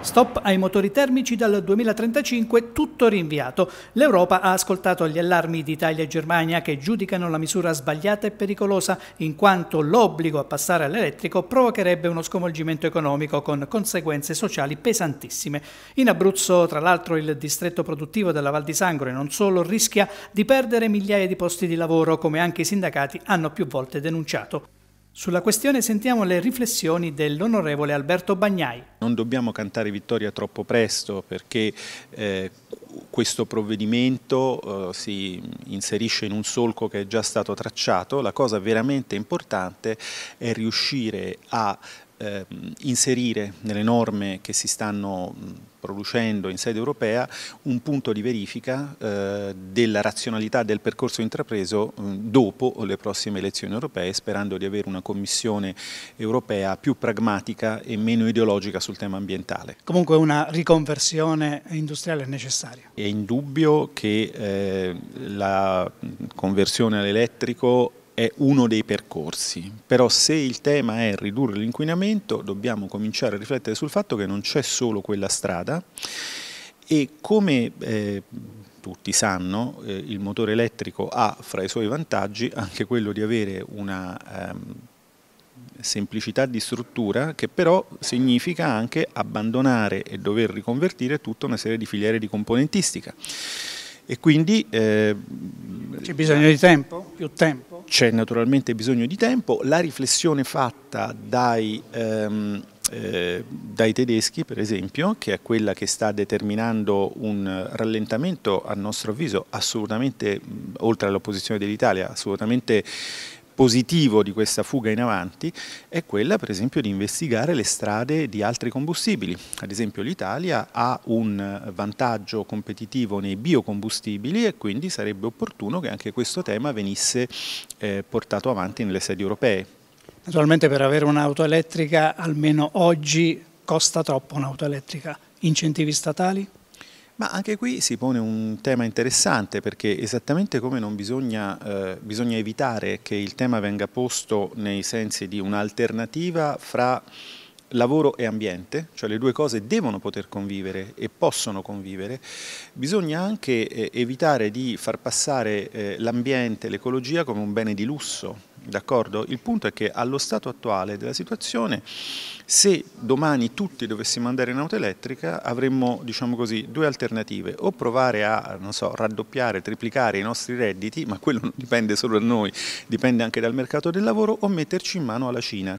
Stop ai motori termici dal 2035, tutto rinviato. L'Europa ha ascoltato gli allarmi di Italia e Germania che giudicano la misura sbagliata e pericolosa in quanto l'obbligo a passare all'elettrico provocherebbe uno sconvolgimento economico con conseguenze sociali pesantissime. In Abruzzo, tra l'altro, il distretto produttivo della Val di Sangro e non solo rischia di perdere migliaia di posti di lavoro come anche i sindacati hanno più volte denunciato. Sulla questione sentiamo le riflessioni dell'onorevole Alberto Bagnai. Non dobbiamo cantare vittoria troppo presto perché eh, questo provvedimento eh, si inserisce in un solco che è già stato tracciato. La cosa veramente importante è riuscire a eh, inserire nelle norme che si stanno producendo in sede europea un punto di verifica eh, della razionalità del percorso intrapreso mh, dopo le prossime elezioni europee, sperando di avere una Commissione europea più pragmatica e meno ideologica sul tema ambientale. Comunque una riconversione industriale è necessaria. È indubbio che eh, la conversione all'elettrico è uno dei percorsi, però se il tema è ridurre l'inquinamento dobbiamo cominciare a riflettere sul fatto che non c'è solo quella strada e come eh, tutti sanno eh, il motore elettrico ha fra i suoi vantaggi anche quello di avere una... Ehm, semplicità di struttura che però significa anche abbandonare e dover riconvertire tutta una serie di filiere di componentistica. E quindi... Eh, C'è bisogno di tempo? Più tempo? c'è naturalmente bisogno di tempo, la riflessione fatta dai, ehm, eh, dai, tedeschi per esempio, che è quella che sta determinando un rallentamento a nostro avviso assolutamente, oltre all'opposizione dell'Italia, assolutamente positivo di questa fuga in avanti è quella per esempio di investigare le strade di altri combustibili. Ad esempio l'Italia ha un vantaggio competitivo nei biocombustibili e quindi sarebbe opportuno che anche questo tema venisse eh, portato avanti nelle sedi europee. Naturalmente per avere un'auto elettrica almeno oggi costa troppo un'auto elettrica. Incentivi statali? Ma anche qui si pone un tema interessante perché esattamente come non bisogna, eh, bisogna evitare che il tema venga posto nei sensi di un'alternativa fra lavoro e ambiente, cioè le due cose devono poter convivere e possono convivere, bisogna anche eh, evitare di far passare eh, l'ambiente, l'ecologia come un bene di lusso, D'accordo? Il punto è che allo stato attuale della situazione, se domani tutti dovessimo andare in auto elettrica, avremmo diciamo così, due alternative, o provare a so, raddoppiare, triplicare i nostri redditi, ma quello non dipende solo da noi, dipende anche dal mercato del lavoro, o metterci in mano alla Cina,